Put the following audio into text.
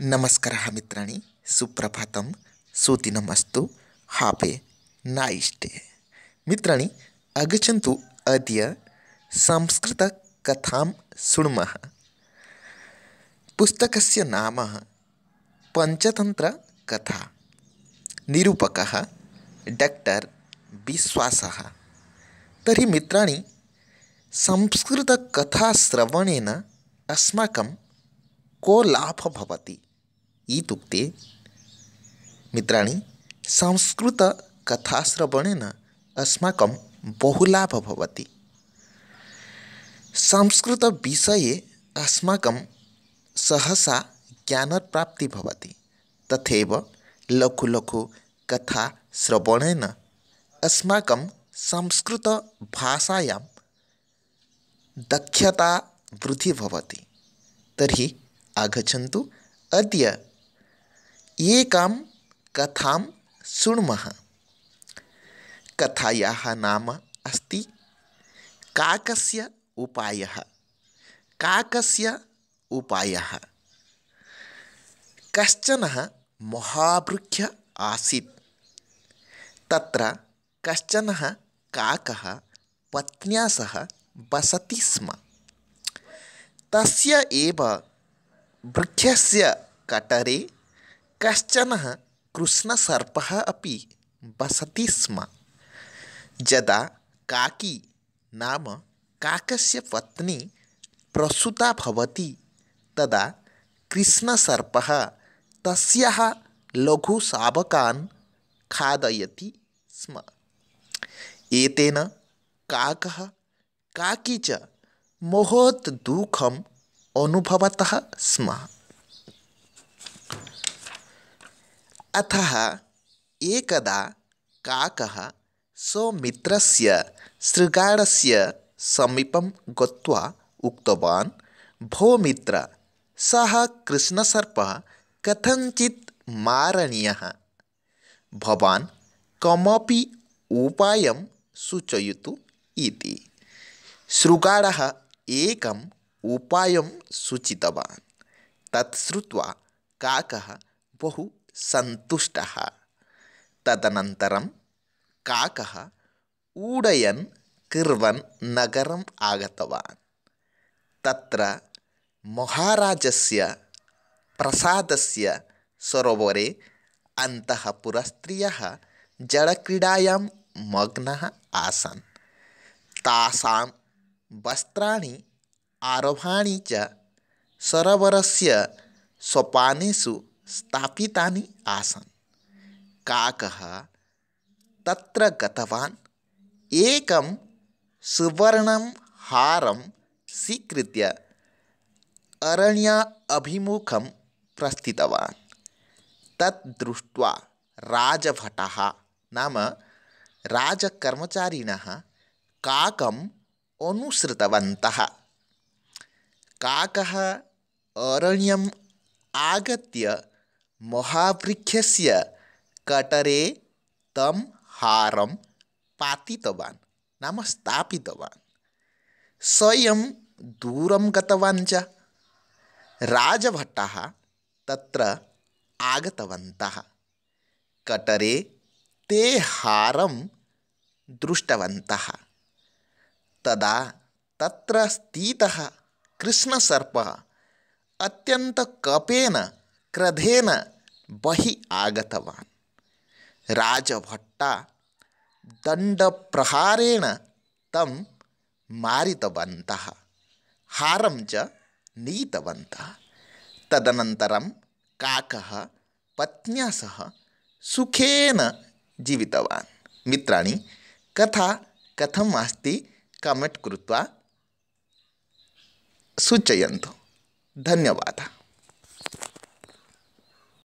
नमस्कार मित्राणि सुप्रभातम सुदिनम् अस्तु हापे नाइष्टे मित्राणि आगच्छन्तु अद्य संस्कृतकथां शुणु पुस्तक नाम पञ्चतन्त्रकथा निरूपकः तरी विश्वासः तर्हि मित्राणि श्रवणेन अस्माकं को लाभ भवती इत्युक्ते मित्राणि संस्कृतकथाश्रवणेन अस्माकं बहु लाभः भवति संस्कृतविषये अस्माकं सहसा ज्ञानप्राप्तिः भवति तथैव लघु लघु कथाश्रवणेन अस्माकं संस्कृतभाषायां दक्षता वृद्धिः भवति तर्हि आगच्छन्तु अद्य ये काम कथां शृण्मः कथाया नाम अस्त काक उपाय काक उपाय कशन महावृक्ष आसी त्र कश्चन काक पत्न्या सह वसती स्म तस्य एव वृक्षस्य कटरे कश्चन कृष्णसर्पः अपि वसति स्म जदा काकी नाम काकस्य पत्नी प्रसूता भवती तदा कृष्णसर्पः तस्याः लघुशावकान् खादयति स्म एतेन काकः काकी च मोहत दुखम अनुभवतः स्म अतः एकदा काकः स्वमित्रस्य शृगालस्य समीपं गत्वा उक्तवान् भो मित्र सः कृष्णसर्पः कथञ्चित् मारणीयः भवान् कमपि उपायं इति शृगारः एकम् उपायं सूचितवान् तत् श्रुत्वा बहु ಸಂತುಷ್ಟ ತದನಂತರ ಕಾಕ ಊಡಯನ್ ಆಗತವಾನ್ ತತ್ರ ಮಹಾರಾಜಸ್ಯ ಪ್ರಸಾದಸ್ಯ ಸರೋವರೆ ಅಂತಃಪುರ ಸ್ತ್ರೀಯ ಜಡಕ್ರೀಡಾ ಮಗ್ನ ಆಸನ್ ತಸ್ ಆರಂಭಿ ಚರೋವರ ಸೋಪನಿಸು स्थापितानि आसन् काकः तत्र गतवान् एकं सुवर्णं हारं स्वीकृत्य अरण्य अभिमुखं प्रस्थितवान् तत् दृष्ट्वा राजभटः नाम राजकर्मचारिणः काकम् अनुसृतवन्तः काकः अरण्यम् आगत्य महावृक्षस्य कटरे तं हारं पातितवान् नाम स्थापितवान् स्वयं दूरं गतवान् च राजभट्टः तत्र आगतवन्तः कटरे ते हारं दृष्टवन्तः तदा तत्र स्थितः कृष्णसर्पः अत्यन्तकपेन क्रधेन बहि आगतवान् राजभट्टा दण्डप्रहारेण तं मारितवन्तः हारं च नीतवन्तः तदनन्तरं काकः पत्न्या सह सुखेन जीवितवान् मित्राणि कथा कथम् अस्ति कमेण्ट् कृत्वा सूचयन्तु धन्यवादः